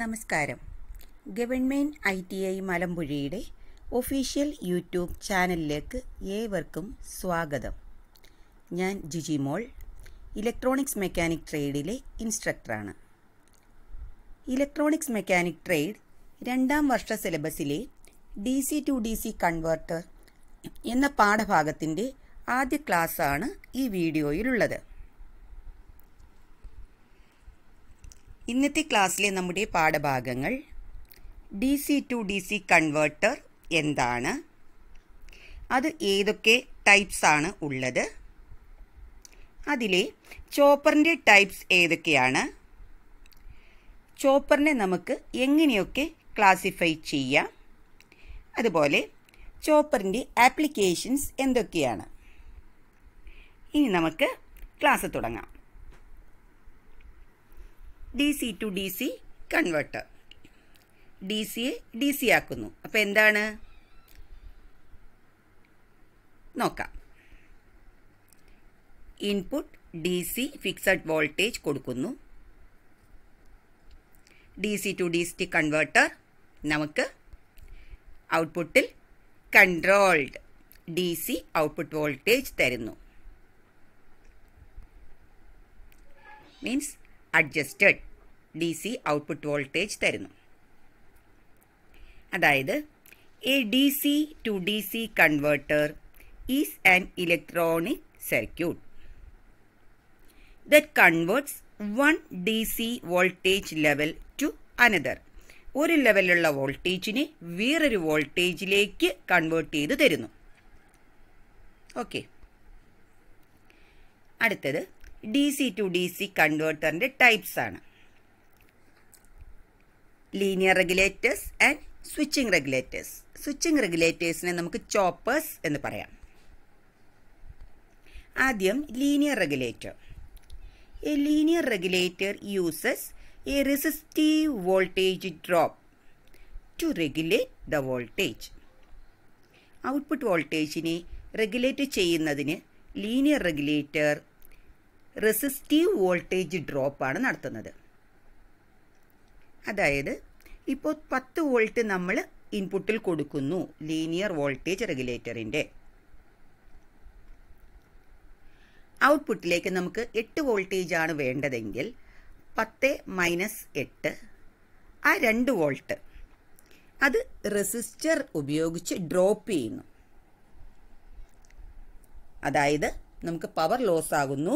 നമസ്കാരം government I T I മലമ്പുഴയുടെ official YouTube ചാനലിലേക്ക് ഏവർക്കും സ്വാഗതം ഞാൻ ജിജി മോൾ ഇലക്ട്രോണിക്സ് മെക്കാനിക് ട്രേഡിലെ ഇൻസ്ട്രക്ടറാണ് ഇലക്ട്രോണിക്സ് മെക്കാനിക് ട്രേഡ് രണ്ടാം വർഷ സിലബസിലെ D C to D C converter എന്ന പാഠഭാഗത്തിൻ്റെ ആദ്യ ക്ലാസ്സാണ് ഈ വീഡിയോയിലുള്ളത് ഇന്നത്തെ ക്ലാസ്സിലെ നമ്മുടെ പാഠഭാഗങ്ങൾ D C to D C converter എന്താണ് അത് ഏതൊക്കെ ടൈപ്സ് ആണ് ഉള്ളത് അതിലെ ചോപ്പറിൻ്റെ ടൈപ്സ് ഏതൊക്കെയാണ് ചോപ്പറിനെ നമുക്ക് എങ്ങനെയൊക്കെ ക്ലാസിഫൈ ചെയ്യാം അതുപോലെ ചോപ്പറിൻ്റെ ആപ്ലിക്കേഷൻസ് എന്തൊക്കെയാണ് ഇനി നമുക്ക് ക്ലാസ് തുടങ്ങാം D C to D C converter D സിയെ ഡി ആക്കുന്നു അപ്പോൾ എന്താണ് നോക്കാം input D C fixed voltage കൊടുക്കുന്നു D C to D C converter നമുക്ക് ഔട്ട്പുട്ടിൽ controlled D C output voltage തരുന്നു means adjusted D C output voltage തരുന്നു അതായത് a D C to D C converter is an electronic circuit that converts one D C voltage level to another ഒരു ലെവലിലുള്ള വോൾട്ടേജിനെ വേറൊരു വോൾട്ടേജിലേക്ക് convert ചെയ്ത് തരുന്നു okay അടുത്തത് D C to D C കൺവേർട്ടറിൻ്റെ ടൈപ്സ് ആണ് linear regulators and switching regulators switching റെഗുലേറ്റേഴ്സിനെ നമുക്ക് ചോപ്പേഴ്സ് എന്ന് പറയാം ആദ്യം linear regulator a linear regulator uses a resistive voltage drop to regulate the voltage output വോൾട്ടേജിനെ റെഗുലേറ്റ് ചെയ്യുന്നതിന് ലീനിയർ റെഗുലേറ്റർ റെസിസ്റ്റീവ് വോൾട്ടേജ് ഡ്രോപ്പാണ് നടത്തുന്നത് അതായത് ഇപ്പോൾ പത്ത് വോൾട്ട് നമ്മൾ ഇൻപുട്ടിൽ കൊടുക്കുന്നു ലീനിയർ വോൾട്ടേജ് റെഗുലേറ്ററിൻ്റെ ഔട്ട്പുട്ടിലേക്ക് നമുക്ക് എട്ട് ആണ് വേണ്ടതെങ്കിൽ പത്ത് മൈനസ് എട്ട് ആ രണ്ട് വോൾട്ട് അത് റെസിസ്റ്റർ ഉപയോഗിച്ച് ഡ്രോപ്പ് ചെയ്യുന്നു അതായത് നമുക്ക് പവർ ലോസ് ആകുന്നു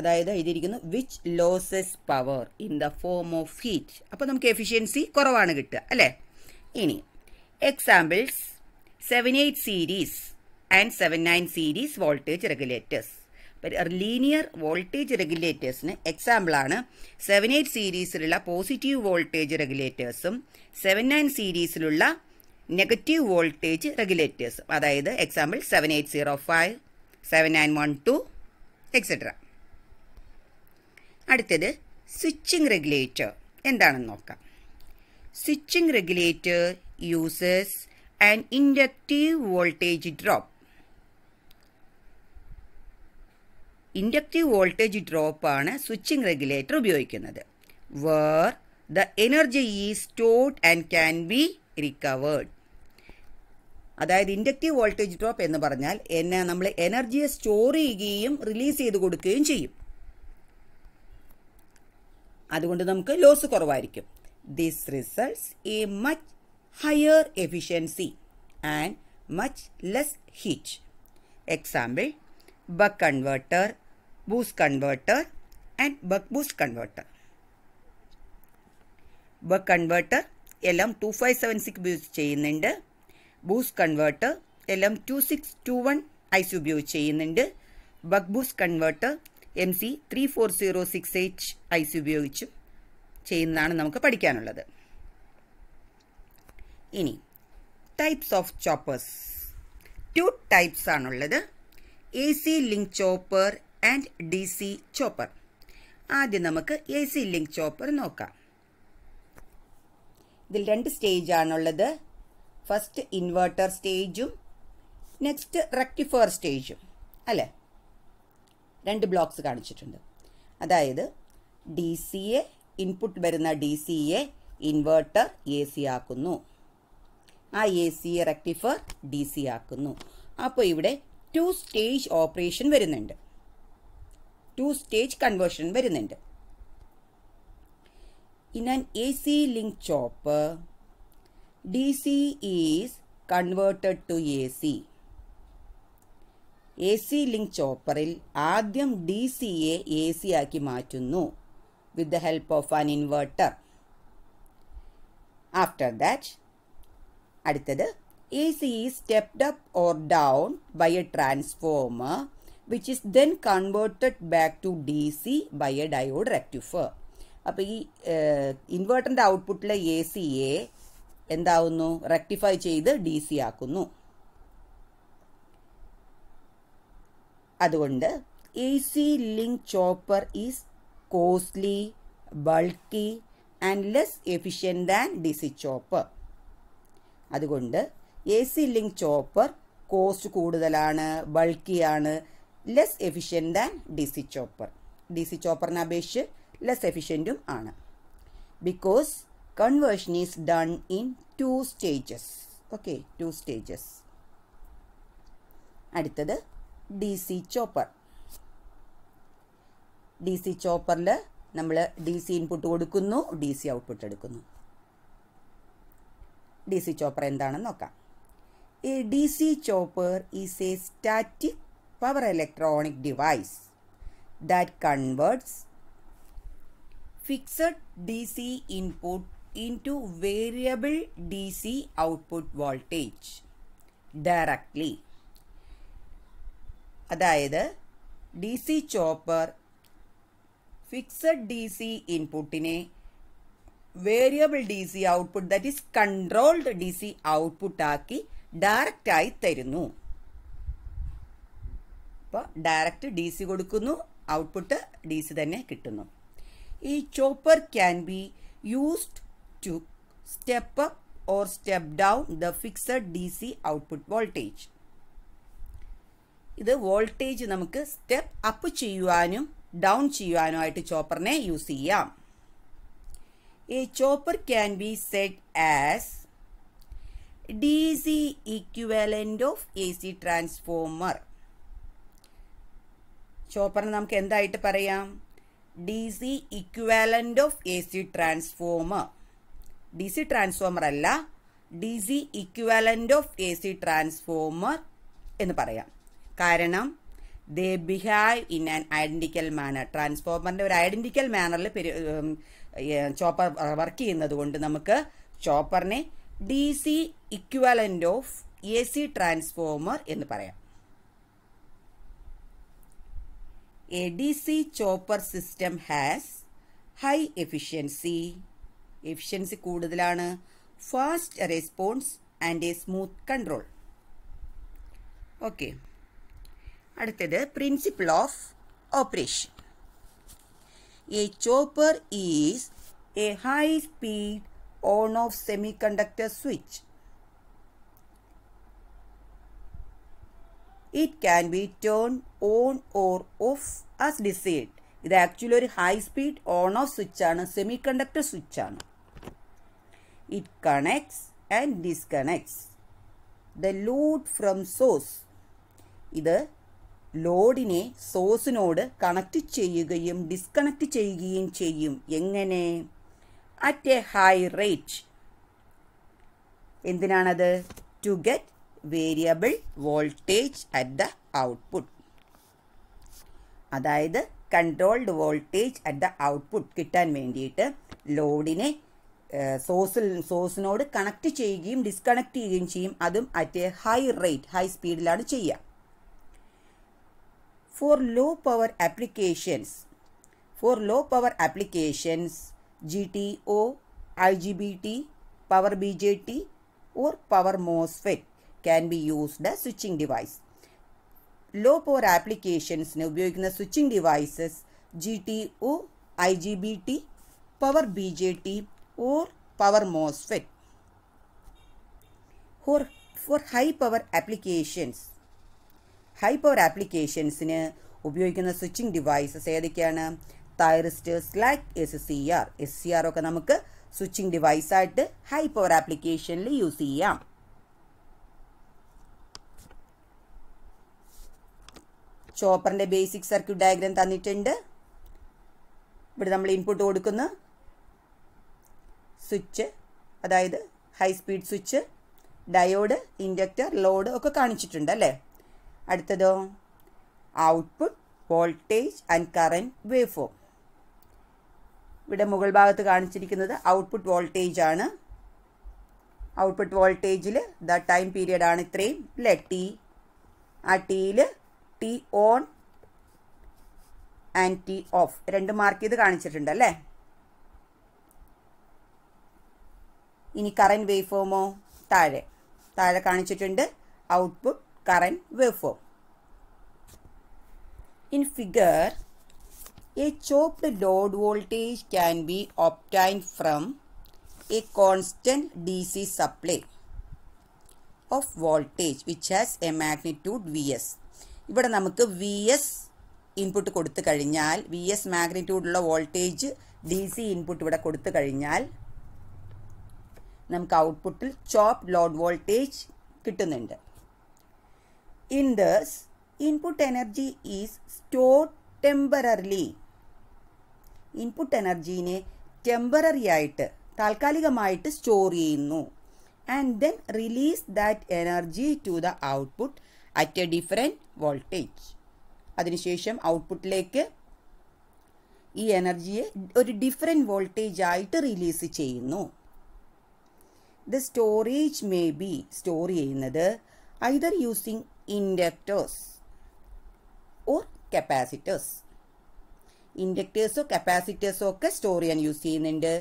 അതായത് എഴുതിയിരിക്കുന്നു which losses power in the form of heat അപ്പോൾ നമുക്ക് എഫിഷ്യൻസി കുറവാണ് കിട്ടുക അല്ലേ ഇനി examples seven eight series and seven nine series voltage regulators linear voltage റെഗുലേറ്റേഴ്സിന് എക്സാമ്പിളാണ് സെവൻ എയ്റ്റ് സീരീസിലുള്ള പോസിറ്റീവ് വോൾട്ടേജ് റെഗുലേറ്റേഴ്സും സെവൻ നയൻ സീരീസിലുള്ള നെഗറ്റീവ് വോൾട്ടേജ് റെഗുലേറ്റേഴ്സും അതായത് example seven eight zero five seven nine one two etcetera അടുത്തത് സ്വിച്ചിങ് റെഗുലേറ്റർ എന്താണെന്ന് നോക്കാം switching regulator uses an inductive voltage drop inductive voltage ഡ്രോപ്പാണ് switching regulator ഉപയോഗിക്കുന്നത് where the energy is stored and can be recovered അതായത് inductive voltage drop എന്ന് പറഞ്ഞാൽ എന്നെ നമ്മൾ എനർജിയെ store ചെയ്യുകയും റിലീസ് ചെയ്ത് കൊടുക്കുകയും ചെയ്യും അതുകൊണ്ട് നമുക്ക് ലോസ് കുറവായിരിക്കും this results a much higher efficiency and much less heat example buck converter boost converter and buck boost converter buck converter എല്ലാം ടു ഫൈവ് സെവൻ സിക്സ് ഉപയോഗിച്ച് ചെയ്യുന്നുണ്ട് ബൂസ്റ്റ് കൺവേർട്ടർ എല്ലാം two six two one ICs ഉപയോഗിച്ച് ചെയ്യുന്നുണ്ട് buck boost converter M C three four zero six eight I C ഉപയോഗിച്ചും ചെയ്യുന്നതാണ് നമുക്ക് പഠിക്കാനുള്ളത് ഇനി types of choppers two types ആണുള്ളത് A C link chopper and D C chopper ആദ്യം നമുക്ക് എ സി ലിങ്ക് ചോപ്പർ നോക്കാം ഇതിൽ രണ്ട് സ്റ്റേജ് ആണുള്ളത് ഫസ്റ്റ് ഇൻവേർട്ടർ സ്റ്റേജും നെക്സ്റ്റ് റെക്ടിഫയർ സ്റ്റേജും അല്ലേ രണ്ട് ബ്ലോക്സ് കാണിച്ചിട്ടുണ്ട് അതായത് ഡി സി എ ഇൻപുട്ട് വരുന്ന D C A inverter A C ആക്കുന്നു ആ A C rectifier D C ആക്കുന്നു അപ്പോൾ ഇവിടെ ടു സ്റ്റേജ് ഓപ്പറേഷൻ വരുന്നുണ്ട് ടു സ്റ്റേജ് കൺവേർഷൻ വരുന്നുണ്ട് C link chop D C is converted to A C A C link ചോപ്പറിൽ ആദ്യം ഡി സിയെ എ സി ആക്കി മാറ്റുന്നു with the help of an inverter after that അടുത്തത് A C is stepped up or down by a transformer which is then converted back to D C by a diode rectifier അപ്പോൾ ഈ ഇൻവേർട്ടറിൻ്റെ ഔട്ട്പുട്ടിലെ A സിയെ എന്താവുന്നു rectify ചെയ്ത് D C ആക്കുന്നു അതുകൊണ്ട് A C link chopper is costly bulky and less efficient than D C chopper അതുകൊണ്ട് A C link chopper cost കൂടുതലാണ് ബൾക്കിയാണ് less efficient than D C chopper D C ചോപ്പറിനെ അപേക്ഷിച്ച് less എഫിഷ്യൻറ്റും ആണ് because conversion is done in two stages okay two stages അടുത്തത് D C chopper D C ചോപ്പറിൽ നമ്മൾ D C input കൊടുക്കുന്നു D C output എടുക്കുന്നു ഡി സി ചോപ്പർ എന്താണെന്ന് നോക്കാം a D C chopper is a static power electronic device that converts fixed D C input into variable D C output voltage directly അതായത് D C chopper fixed D C ഇൻപുട്ടിനെ variable D C output that is controlled D C ഔട്ട്പുട്ടാക്കി ഡയറക്റ്റായി തരുന്നു അപ്പോൾ direct D C കൊടുക്കുന്നു output D C തന്നെ കിട്ടുന്നു ഈ chopper can be used to step up or step down the fixed D C output voltage ഇത് voltage നമുക്ക് സ്റ്റെപ്പ് അപ്പ് ചെയ്യുവാനും ഡൗൺ ചെയ്യുവാനും ആയിട്ട് ചോപ്പറിനെ യൂസ് ചെയ്യാം a chopper can be set as D C equivalent of A C transformer ചോപ്പറിന് നമുക്ക് എന്തായിട്ട് പറയാം D C equivalent of A C transformer D C transformer അല്ല D C equivalent of A C transformer എന്ന് പറയാം കാരണം they behave in an identical manner ട്രാൻസ്ഫോമറിന്റെ ഒരു ഐഡന്റിക്കൽ മാനറിൽ ചോപ്പർ വർക്ക് ചെയ്യുന്നത് കൊണ്ട് നമുക്ക് ചോപ്പറിനെ D C equivalent of A C transformer എന്ന് പറയാം a D C chopper system has high efficiency efficiency കൂടുതലാണ് fast response and a smooth control okay അടുത്തത് principle of operation a chopper is a high speed on of semi semiconductor switch it can be turn on or off as decide ഇത് actually ഒരു high speed on off switch ആണ് semiconductor ആണ് it connects and disconnects the load from source ഇത് ലോഡിനെ സോസിനോട് connect ചെയ്യുകയും disconnect ചെയ്യുകയും ചെയ്യും എങ്ങനെ അറ്റ് എ ഹൈ റേറ്റ് എന്തിനാണത് to get variable voltage at the output അതായത് controlled voltage at the output കിട്ടാൻ വേണ്ടിയിട്ട് ലോഡിനെ സോസിൽ സോസിനോട് കണക്ട് ചെയ്യുകയും ഡിസ്കണക്ട് ചെയ്യുകയും ചെയ്യും അതും at a high rate high സ്പീഡിലാണ് ചെയ്യുക for low power applications for low power applications gto igbt power bjt or power mosfet can be used as switching device low power applications ne ubhayikna switching devices gto igbt power bjt or power mosfet for for high power applications high power ആപ്ലിക്കേഷൻസിന് ഉപയോഗിക്കുന്ന switching devices ഏതൊക്കെയാണ് thyristor സ്ലാക്ക് S C R S C R ഒക്കെ നമുക്ക് switching ഡിവൈസായിട്ട് high power ആപ്ലിക്കേഷനിൽ use ചെയ്യാം ചോപ്പറിന്റെ ബേസിക് സർക്യൂട്ട് ഡയഗ്രാം തന്നിട്ടുണ്ട് ഇവിടെ നമ്മൾ ഇൻപുട്ട് കൊടുക്കുന്ന സ്വിച്ച് അതായത് high speed switch diode inductor load ഒക്കെ കാണിച്ചിട്ടുണ്ട് അല്ലേ അടുത്തതോ output voltage and current waveform ഇവിടെ മുകൾ ഭാഗത്ത് കാണിച്ചിരിക്കുന്നത് ഔട്ട്പുട്ട് വോൾട്ടേജ് ആണ് ഔട്ട്പുട്ട് വോൾട്ടേജിൽ ദ ടൈം പീരിയഡ് ആണ് ഇത്രയും അല്ലേ ടി ആ ടിയിൽ T on and T off രണ്ട് മാർക്ക് ചെയ്ത് കാണിച്ചിട്ടുണ്ട് അല്ലേ ഇനി കറൻറ്റ് വേവ് ഫോമോ താഴെ താഴെ കാണിച്ചിട്ടുണ്ട് output current waveform. In figure, a chopped load voltage can be obtained from a constant DC supply of voltage which has a magnitude Vs. ഇവിടെ നമുക്ക് വി എസ് ഇൻപുട്ട് കൊടുത്തു കഴിഞ്ഞാൽ വി എസ് മാഗ്നിറ്റ്യൂഡുള്ള voltage D C input ഇവിടെ കൊടുത്തു കഴിഞ്ഞാൽ നമുക്ക് ഔട്ട്പുട്ടിൽ ചോപ്പ് ലോഡ് വോൾട്ടേജ് കിട്ടുന്നുണ്ട് Indus, input energy is stored temporarily input എനർജീനെ ടെമ്പററി ആയിട്ട് താൽക്കാലികമായിട്ട് സ്റ്റോർ ചെയ്യുന്നു and then release that energy to the output at a different voltage അതിനുശേഷം ഔട്ട്പുട്ടിലേക്ക് ഈ എനർജിയെ ഒരു ഡിഫറെൻറ്റ് വോൾട്ടേജ് ആയിട്ട് റിലീസ് ചെയ്യുന്നു the storage may be store ചെയ്യുന്നത് either using inductors or capacitors ഇൻഡക്റ്റേഴ്സോ കപ്പാസിറ്റേഴ്സോ ഒക്കെ സ്റ്റോർ ചെയ്യാൻ യൂസ് ചെയ്യുന്നുണ്ട്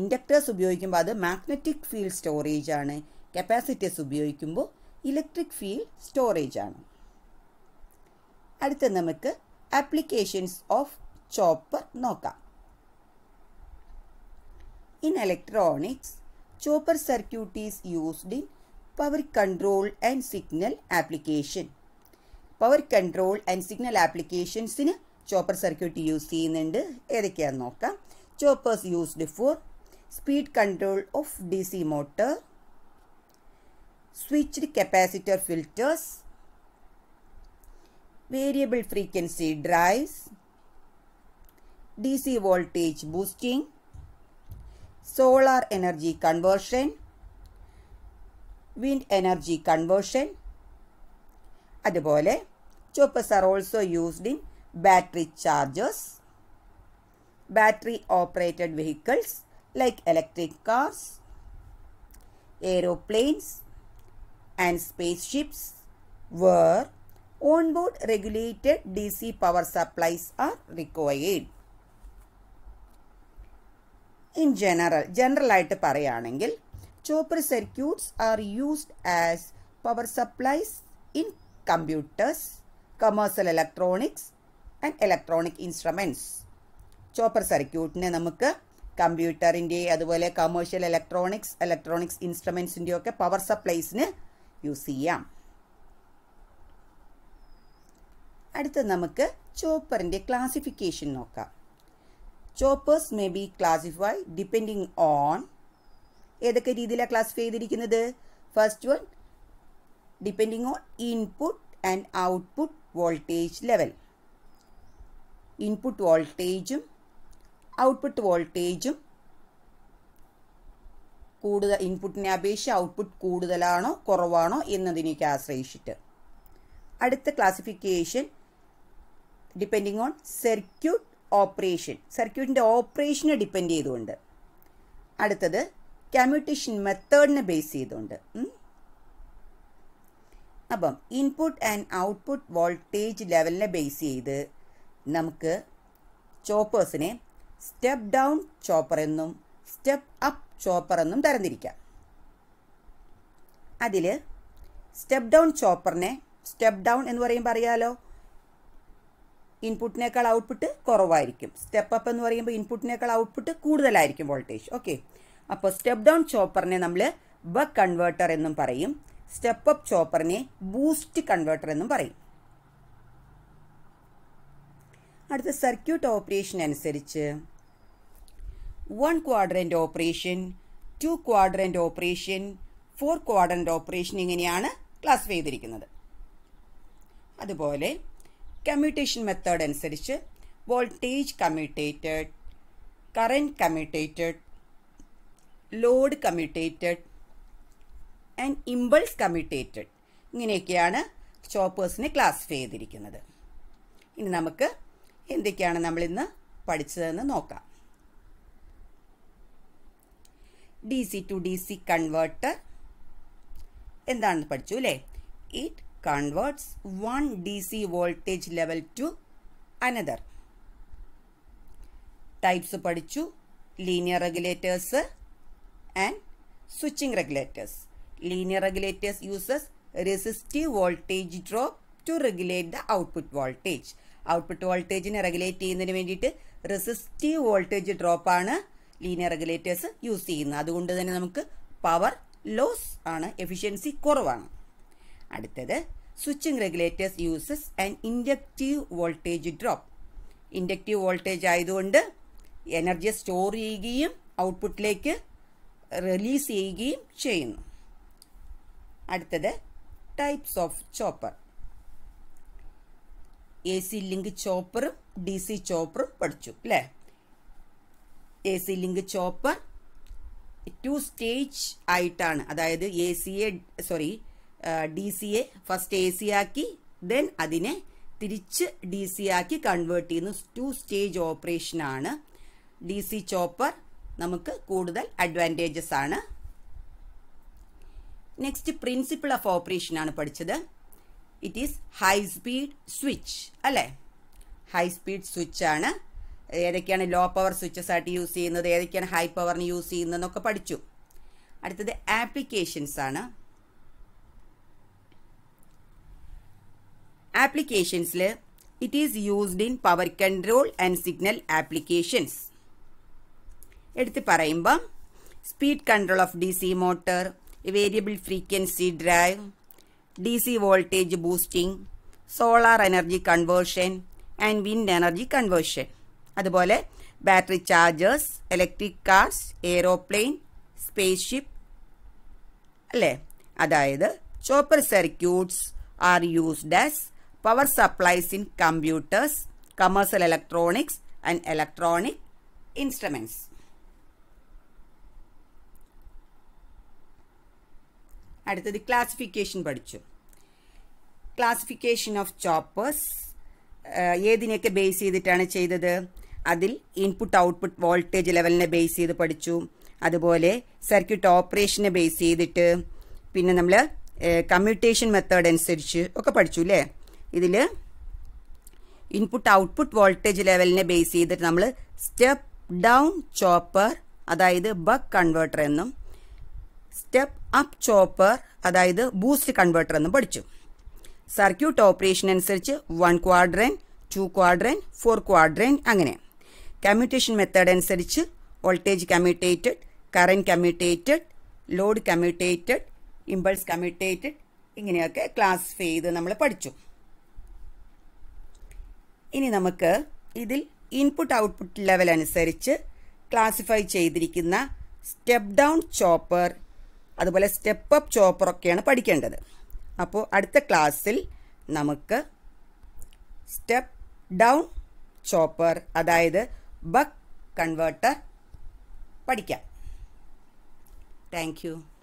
ഇൻഡക്റ്റേഴ്സ് ഉപയോഗിക്കുമ്പോൾ അത് മാഗ്നറ്റിക് ഫീൽഡ് സ്റ്റോറേജ് ആണ് കപ്പാസിറ്റേഴ്സ് ഉപയോഗിക്കുമ്പോൾ ഇലക്ട്രിക് ഫീൽഡ് സ്റ്റോറേജ് ആണ് അടുത്ത നമുക്ക് ആപ്ലിക്കേഷൻസ് ഓഫ് ചോപ്പർ നോക്കാം in electronics chopper circuit is used in Power Control and Signal Application Power Control and Signal Applications in Chopper Circuit use in and the Choppers used for Speed Control of DC Motor Switched Capacitor Filters Variable Frequency Drives DC Voltage Boosting Solar Energy Conversion wind energy conversion. അതുപോലെ choppers are also used in battery chargers, battery operated vehicles like electric cars, aeroplanes and spaceships where onboard regulated DC power supplies are required. in general general ജനറലായിട്ട് parayanengil Chopper circuits are used as power supplies in computers, commercial electronics and electronic instruments. Chopper സർക്യൂട്ടിനെ നമുക്ക് കമ്പ്യൂട്ടറിൻ്റെ അതുപോലെ commercial electronics electronics ഇൻസ്ട്രുമെൻസിൻ്റെ ഒക്കെ power സപ്ലൈസിന് use ചെയ്യാം അടുത്ത് നമുക്ക് ചോപ്പറിൻ്റെ ക്ലാസിഫിക്കേഷൻ നോക്കാം choppers may be classify depending on ഏതൊക്കെ രീതിയിലാണ് ക്ലാസിഫൈ ചെയ്തിരിക്കുന്നത് first one depending on input and output voltage level input വോൾട്ടേജും ഔട്ട്പുട്ട് വോൾട്ടേജും കൂടുതൽ ഇൻപുട്ടിനെ അപേക്ഷിച്ച് ഔട്ട്പുട്ട് കൂടുതലാണോ കുറവാണോ എന്നതിനേക്ക് ആശ്രയിച്ചിട്ട് അടുത്ത classification depending on circuit operation സർക്യൂട്ടിൻ്റെ ഓപ്പറേഷനെ ഡിപ്പെൻഡ് ചെയ്തുകൊണ്ട് അടുത്തത് കമ്മ്യൂട്ടേഷൻ മെത്തേഡിനെ ബേസ് ചെയ്തുകൊണ്ട് അപ്പം ഇൻപുട്ട് ആൻഡ് ഔട്ട്പുട്ട് വോൾട്ടേജ് ലെവലിനെ ബേസ് ചെയ്ത് നമുക്ക് ചോപ്പേഴ്സിനെ സ്റ്റെപ്പ് ഡൗൺ ചോപ്പർ എന്നും സ്റ്റെപ്പ് അപ്പ് ചോപ്പർ എന്നും തരംതിരിക്കാം അതിൽ സ്റ്റെപ്പ് ഡൗൺ ചോപ്പറിനെ സ്റ്റെപ്പ് ഡൗൺ എന്ന് പറയുമ്പോൾ അറിയാലോ ഇൻപുട്ടിനേക്കാൾ ഔട്ട്പുട്ട് കുറവായിരിക്കും സ്റ്റെപ്പ് അപ്പ് എന്ന് പറയുമ്പോൾ ഇൻപുട്ടിനേക്കാൾ ഔട്ട്പുട്ട് കൂടുതലായിരിക്കും വോൾട്ടേജ് ഓക്കെ അപ്പോൾ സ്റ്റെപ്പ് ഡൗൺ ചോപ്പറിനെ നമ്മൾ ബക്ക് കൺവേർട്ടർ എന്നും പറയും സ്റ്റെപ്പ് അപ്പ് ചോപ്പറിനെ ബൂസ്റ്റ് കൺവേർട്ടർ എന്നും പറയും അടുത്ത സർക്യൂട്ട് ഓപ്പറേഷൻ അനുസരിച്ച് one quadrant operation two quadrant operation four quadrant operation ഇങ്ങനെയാണ് ക്ലാസ് ചെയ്തിരിക്കുന്നത് അതുപോലെ കമ്മ്യൂട്ടേഷൻ മെത്തേഡ് അനുസരിച്ച് voltage commutated current commutated load commutated and impulse commutated ഇങ്ങനെയൊക്കെയാണ് ചോപ്പേഴ്സിനെ ക്ലാസിഫൈ ചെയ്തിരിക്കുന്നത് ഇനി നമുക്ക് എന്തൊക്കെയാണ് നമ്മളിന്ന് പഠിച്ചതെന്ന് നോക്കാം D C to D C converter എന്താണെന്ന് പഠിച്ചു അല്ലേ it converts one D C voltage level to another types പഠിച്ചു linear regulators and switching regulators. Linear regulators uses resistive voltage drop to regulate the output voltage. Output വോൾട്ടേജിനെ regulate ചെയ്യുന്നതിന് വേണ്ടിയിട്ട് resistive voltage ഡ്രോപ്പാണ് linear regulators use ചെയ്യുന്നത് അതുകൊണ്ട് തന്നെ നമുക്ക് power loss ആണ് എഫിഷ്യൻസി കുറവാണ് അടുത്തത് switching regulators uses and inductive voltage drop inductive voltage ആയതുകൊണ്ട് എനർജി സ്റ്റോർ ചെയ്യുകയും ഔട്ട്പുട്ടിലേക്ക് റിലീസ് ചെയ്യുകയും ചെയ്യുന്നു അടുത്തത് types of chopper A C link ചോപ്പറും ഡി സി ചോപ്പറും പഠിച്ചു അല്ലേ A C link chopper two stage ആയിട്ടാണ് അതായത് A C A sorry D C A first A C ആക്കി ദെൻ അതിനെ തിരിച്ച് ഡി സി ആക്കി കൺവേർട്ട് ചെയ്യുന്നു ടു സ്റ്റേജ് ഓപ്പറേഷനാണ് ഡി സി ചോപ്പർ നമുക്ക് കൂടുതൽ അഡ്വാൻറ്റേജസ് ആണ് നെക്സ്റ്റ് പ്രിൻസിപ്പിൾ ഓഫ് ഓപ്പറേഷൻ ആണ് പഠിച്ചത് it is high speed switch അല്ലേ ഹൈ സ്പീഡ് സ്വിച്ച് ആണ് ഏതൊക്കെയാണ് ലോ പവർ സ്വിച്ചസ് ആയിട്ട് യൂസ് ചെയ്യുന്നത് ഏതൊക്കെയാണ് ഹൈ പവറിന് യൂസ് ചെയ്യുന്നതെന്നൊക്കെ പഠിച്ചു അടുത്തത് ആപ്ലിക്കേഷൻസ് ആണ് ആപ്ലിക്കേഷൻസിൽ it is used in power control and signal applications എടുത്ത് പറയുമ്പം speed control of D C motor variable frequency drive D C voltage boosting solar energy conversion and wind energy conversion അതുപോലെ battery chargers electric cars aeroplane space ship അല്ലേ അതായത് chopper circuits are used as power supplies in computers commercial electronics and electronic instruments അടുത്തത് classification പഠിച്ചു classification of choppers ഏതിനെയൊക്കെ base ചെയ്തിട്ടാണ് ചെയ്തത് അതിൽ input output voltage ലെവലിനെ ബേസ് ചെയ്ത് പഠിച്ചു അതുപോലെ സർക്യൂട്ട് ഓപ്പറേഷനെ ബേസ് ചെയ്തിട്ട് പിന്നെ നമ്മൾ കമ്മ്യൂട്ടേഷൻ മെത്തേഡ് അനുസരിച്ച് ഒക്കെ പഠിച്ചു അല്ലേ ഇതിൽ ഇൻപുട്ട് ഔട്ട്പുട്ട് വോൾട്ടേജ് ലെവലിനെ ബേസ് ചെയ്തിട്ട് നമ്മൾ സ്റ്റെപ്പ് ഡൗൺ ചോപ്പർ അതായത് ബക്ക് കൺവേർട്ടർ എന്നും സ്റ്റെപ്പ് അപ്പ് ചോപ്പർ അതായത് ബൂസ്റ്റ് കൺവേർട്ടർ എന്ന് പഠിച്ചു സർക്യൂട്ട് ഓപ്പറേഷൻ അനുസരിച്ച് one quadrant two quadrant four quadrant അങ്ങനെ കമ്മ്യൂട്ടേഷൻ മെത്തേഡ് അനുസരിച്ച് voltage commutated current commutated load commutated impulse commutated ഇങ്ങനെയൊക്കെ ക്ലാസിഫൈ ചെയ്ത് നമ്മൾ പഠിച്ചു ഇനി നമുക്ക് ഇതിൽ ഇൻപുട്ട് ഔട്ട്പുട്ട് ലെവൽ അനുസരിച്ച് ക്ലാസിഫൈ ചെയ്തിരിക്കുന്ന സ്റ്റെപ്പ് ഡൗൺ ചോപ്പർ അതുപോലെ സ്റ്റെപ്പ് അപ്പ് ചോപ്പറൊക്കെയാണ് പഠിക്കേണ്ടത് അപ്പോൾ അടുത്ത ക്ലാസ്സിൽ നമുക്ക് സ്റ്റെപ്പ് ഡൗൺ ചോപ്പർ അതായത് ബക്ക് കൺവേർട്ടർ പഠിക്കാം താങ്ക്